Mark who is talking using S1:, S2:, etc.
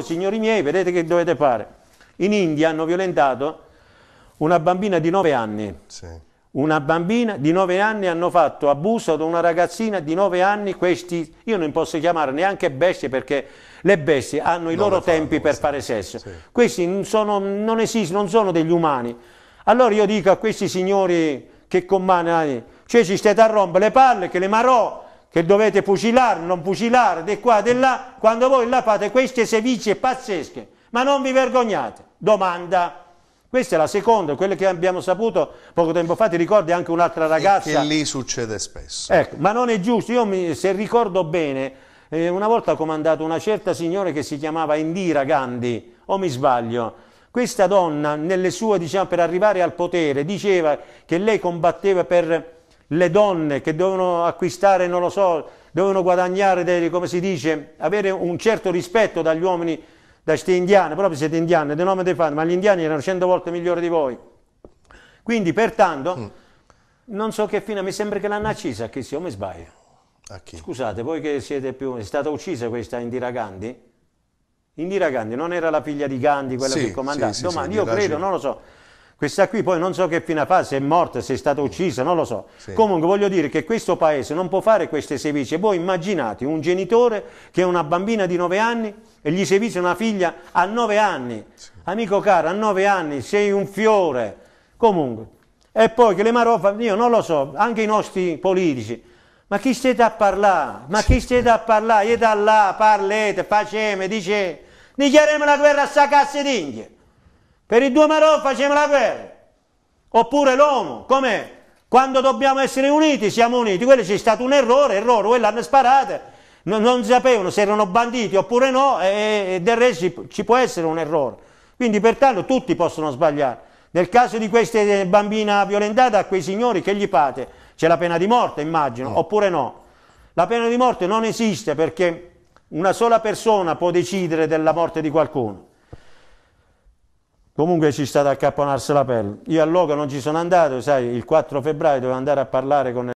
S1: signori miei, vedete che dovete fare. In India hanno violentato una bambina di 9 anni. Sì. Una bambina di 9 anni hanno fatto abuso ad una ragazzina di 9 anni, questi io non posso chiamare neanche bestie perché le bestie hanno i non loro tempi per fare sesso. Sì. Questi non sono, non, esistono, non sono degli umani. Allora io dico a questi signori che comandano, cioè ci state a rompere le palle che le marò che dovete fucilare, non fucilare, di qua, di là, quando voi là fate queste sevizie pazzesche, ma non vi vergognate. Domanda. Questa è la seconda, quella che abbiamo saputo poco tempo fa, ti ricordi anche un'altra ragazza. E che lì succede spesso. Ecco, ma non è giusto, io mi, se ricordo bene, eh, una volta ho comandato una certa signora che si chiamava Indira Gandhi, o mi sbaglio, questa donna nelle sue, diciamo, per arrivare al potere, diceva che lei combatteva per le donne che devono acquistare, non lo so, devono guadagnare, dei, come si dice, avere un certo rispetto dagli uomini, da queste indiane, proprio siete indiane, del nome dei padri, ma gli indiani erano cento volte migliori di voi. Quindi, pertanto, mm. non so che fine, mi sembra che l'hanno accesa, che se io mi sbaglio. Scusate, voi che siete più... è stata uccisa questa Indira Gandhi? Indira Gandhi non era la figlia di Gandhi, quella sì, che comandava? Sì, sì, Domani, io credo, non lo so questa qui poi non so che fine fa, se è morta, se è stata uccisa, non lo so. Sì. Comunque voglio dire che questo paese non può fare queste sevizie. Voi immaginate un genitore che ha una bambina di 9 anni e gli sevizia una figlia a 9 anni. Sì. Amico caro, a 9 anni sei un fiore. Comunque. E poi che le maroffa, io non lo so, anche i nostri politici. Ma chi siete a parlare? Ma sì. chi siete a parlare? Io da là, parlate, faceme, dice. Dichiariamo la guerra a sta cassa d'India. Per i due Marò facciamo la guerra. Oppure l'ONU, com'è? Quando dobbiamo essere uniti, siamo uniti. Quello c'è stato un errore, errore, quelli hanno sparato, non, non, sapevano se erano banditi oppure no, e, e del resto ci, ci può essere un errore. Quindi pertanto tutti possono sbagliare. Nel caso di questa bambina violentata, a quei signori che gli fate? C'è la pena di morte, immagino, no. oppure no? La pena di morte non esiste perché una sola persona può decidere della morte di qualcuno. Comunque ci sta da accapponarsi la pelle. Io a Loca non ci sono andato, sai, il 4 febbraio dovevo andare a parlare con